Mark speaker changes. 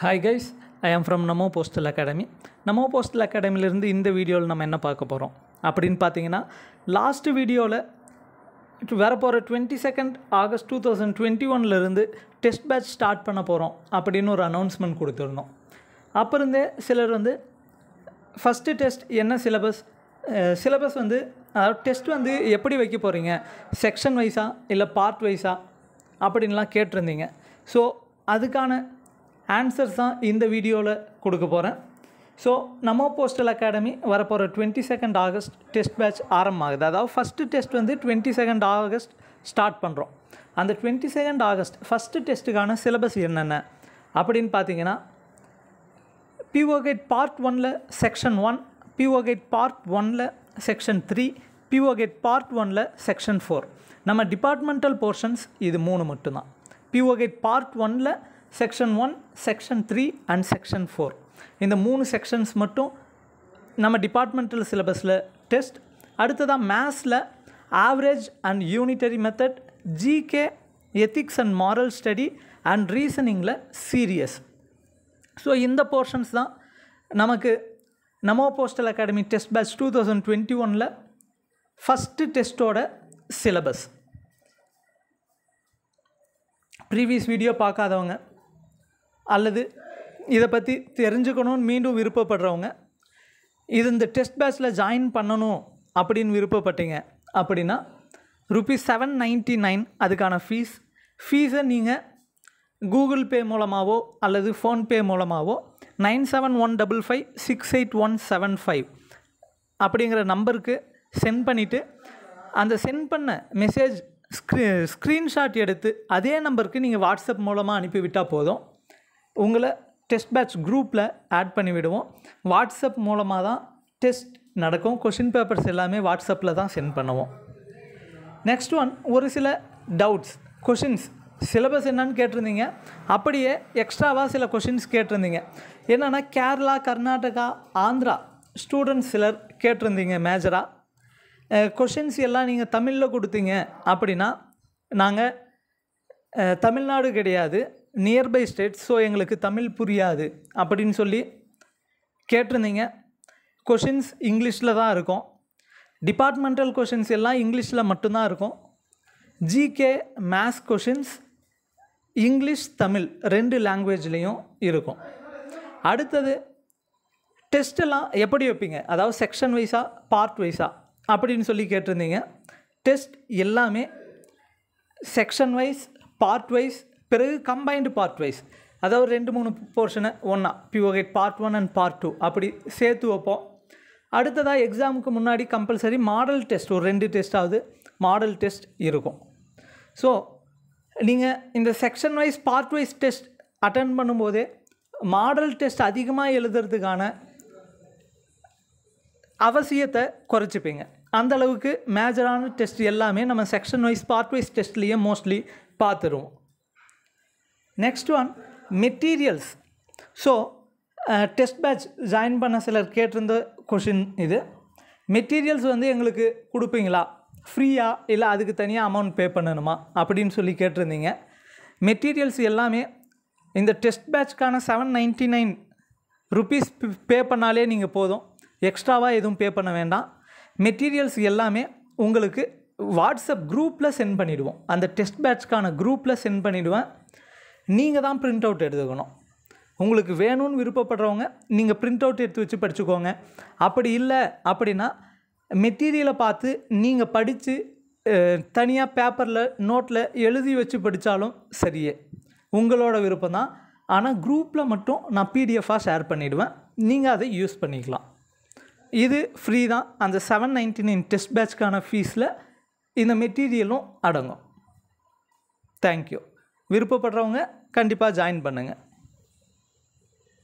Speaker 1: hi guys I am from Namo postal academy Namo postal அகாடமிலேருந்து இந்த வீடியோவில் நம்ம என்ன பார்க்க போகிறோம் அப்படின்னு பார்த்தீங்கன்னா லாஸ்ட் வீடியோவில் வரப்போகிற twenty second August two thousand twenty ஒன்லேருந்து டெஸ்ட் பேட்ச் ஸ்டார்ட் பண்ண போகிறோம் அப்படின்னு ஒரு அனௌன்ஸ்மெண்ட் கொடுத்துருந்தோம் அப்போ இருந்தே சிலர் வந்து ஃபஸ்ட்டு டெஸ்ட் என்ன சிலபஸ் சிலபஸ் வந்து அதாவது டெஸ்ட் வந்து எப்படி வைக்க போகிறீங்க செக்ஷன் வைஸாக இல்லை பார்ட் வைஸாக அப்படின்லாம் கேட்டிருந்தீங்க ஸோ அதுக்கான ஆன்சர்ஸ் தான் இந்த வீடியோவில் கொடுக்க போகிறேன் ஸோ நம்ம போஸ்டல் அகாடமி வரப்போகிற twenty second August test batch ஆரம்பமாகுது அதாவது ஃபஸ்ட்டு டெஸ்ட் வந்து டுவெண்ட்டி செகண்ட் ஆகஸ்ட் ஸ்டார்ட் பண்ணுறோம் அந்த டுவெண்ட்டி செகண்ட் ஆகஸ்ட் ஃபஸ்ட்டு டெஸ்ட்டுக்கான சிலபஸ் என்னென்ன அப்படின்னு பார்த்தீங்கன்னா பிஓ கைட் பார்ட் ஒனில் section one PO guide part ஒனில் section three PO guide part ஒனில் செக்ஷன் ஃபோர் நம்ம டிபார்ட்மெண்டல் போர்ஷன்ஸ் இது மூணு மட்டும்தான் பிஓ கைட் பார்ட் ஒனில் section one section three and section four இந்த மூணு செக்ஷன்ஸ் மட்டும் நம்ம டிபார்ட்மெண்டல் சிலபஸில் டெஸ்ட் அடுத்ததாக மேத்ஸில் average and unitary method GK ethics and moral study and ரீசனிங்கில் சீரியஸ் ஸோ இந்த போர்ஷன்ஸ் தான் நமக்கு Namo postal academy test batch two thousand twenty ஒனில் ஃபஸ்ட்டு டெஸ்ட்டோட சிலபஸ் ப்ரீவியஸ் வீடியோ பார்க்காதவங்க அல்லது இதை பற்றி தெரிஞ்சுக்கணும்னு மீண்டும் விருப்பப்படுறவங்க இது இந்த டெஸ்ட் பேட்சில் ஜாயின் பண்ணணும் அப்படின்னு விருப்பப்பட்டீங்க அப்படின்னா ருபீஸ் செவன் நைன்ட்டி நைன் அதுக்கான ஃபீஸ் ஃபீஸை நீங்கள் கூகுள் பே மூலமாகவோ அல்லது ஃபோன்பே மூலமாகவோ nine seven one double five six eight one seven five அப்படிங்கிற நம்பருக்கு சென்ட் பண்ணிவிட்டு அந்த சென்ட் பண்ண மெசேஜ் ஸ்க்ரீ ஸ்க்ரீன்ஷாட் எடுத்து அதே நம்பருக்கு நீங்கள் வாட்ஸ்அப் மூலமாக அனுப்பிவிட்டால் போதும் உங்களை டெஸ்ட் பேட்ச் குரூப்பில் ஆட் பண்ணி விடுவோம் வாட்ஸ்அப் மூலமாக தான் டெஸ்ட் நடக்கும் கொஷின் பேப்பர்ஸ் எல்லாமே வாட்ஸ்அப்பில் தான் சென்ட் பண்ணுவோம் நெக்ஸ்ட் ஒன் ஒரு சில டவுட்ஸ் கொஷின்ஸ் சிலபஸ் என்னன்னு கேட்டிருந்தீங்க அப்படியே எக்ஸ்ட்ராவாக சில கொஷின்ஸ் கேட்டிருந்தீங்க என்னென்னா கேரளா கர்நாடகா ஆந்திரா ஸ்டூடெண்ட்ஸ் சிலர் கேட்டிருந்தீங்க மேஜராக கொஷின்ஸ் எல்லாம் நீங்கள் தமிழில் கொடுத்தீங்க அப்படின்னா நாங்கள் தமிழ்நாடு கிடையாது நியர்பை ஸ்டேட் ஸோ எங்களுக்கு தமிழ் புரியாது அப்படின்னு சொல்லி கேட்டிருந்தீங்க கொஷின்ஸ் இங்கிலீஷில் தான் இருக்கும் டிபார்ட்மெண்டல் கொஷின்ஸ் எல்லாம் இங்கிலீஷில் மட்டும்தான் இருக்கும் GK maths questions English Tamil ரெண்டு லாங்குவேஜ்லேயும் இருக்கும் அடுத்தது டெஸ்ட்டெல்லாம் எப்படி வைப்பீங்க அதாவது செக்ஷன் வைஸாக பார்ட் வைஸாக அப்படின்னு சொல்லி கேட்டிருந்தீங்க டெஸ்ட் எல்லாமே செக்ஷன் வைஸ் பார்ட் வைஸ் பிறகு கம்பைன்டு பார்ட் வைஸ் அதாவது ரெண்டு மூணு போர்ஷனை ஒன்றா பியூகேட் part one and part two அப்படி சேர்த்து வைப்போம் அடுத்ததாக எக்ஸாமுக்கு முன்னாடி கம்பல்சரி மாடல் டெஸ்ட் ஒரு ரெண்டு டெஸ்ட்டாவது மாடல் டெஸ்ட் இருக்கும் ஸோ நீங்கள் இந்த section wise part wise test attend பண்ணும்போதே மாடல் டெஸ்ட் அதிகமாக எழுதுறதுக்கான அவசியத்தை குறைச்சிப்பீங்க அந்தளவுக்கு மேஜரான டெஸ்ட் எல்லாமே நம்ம செக்ஷன் வைஸ் பார்ட் வைஸ் டெஸ்ட்லேயே மோஸ்ட்லி பார்த்துருவோம் next one materials so test batch join பண்ண சிலர் கேட்டிருந்த கொஷின் இது மெட்டீரியல்ஸ் வந்து எங்களுக்கு கொடுப்பீங்களா ஃப்ரீயாக இல்லை அதுக்கு தனியாக அமௌண்ட் பே பண்ணணுமா அப்படின்னு சொல்லி கேட்டிருந்தீங்க மெட்டீரியல்ஸ் எல்லாமே இந்த டெஸ்ட் பேட்ச்க்கான seven ninety nine rupees pay பண்ணாலே நீங்கள் போதும் எக்ஸ்ட்ராவாக எதுவும் பே பண்ண வேண்டாம் மெட்டீரியல்ஸ் எல்லாமே உங்களுக்கு வாட்ஸ்அப் குரூப்பில் சென்ட் பண்ணிவிடுவோம் அந்த டெஸ்ட் பேட்ச்க்கான குரூப்பில் சென்ட் பண்ணிவிடுவேன் நீங்கள் தான் பிரிண்ட் அவுட் எடுத்துக்கணும் உங்களுக்கு வேணும்னு விருப்பப்படுறவங்க நீங்கள் பிரிண்ட் அவுட் எடுத்து வச்சு படிச்சுக்கோங்க அப்படி இல்லை அப்படின்னா மெட்டீரியலை பார்த்து நீங்கள் படித்து தனியாக பேப்பரில் நோட்டில் எழுதி வச்சு படித்தாலும் சரியே உங்களோட விருப்பம் தான் ஆனால் குரூப்பில் மட்டும் நான் பிடிஎஃபாக ஷேர் பண்ணிவிடுவேன் நீங்கள் அதை யூஸ் பண்ணிக்கலாம் இது ஃப்ரீ தான் அந்த செவன் நைன்டி நைன் டெஸ்ட் பேட்ச்க்கான ஃபீஸில் இந்த மெட்டீரியலும் அடங்கும் தேங்க்யூ விருப்பப்படுறவங்க கண்டிப்பாக ஜாயின் பண்ணுங்கள்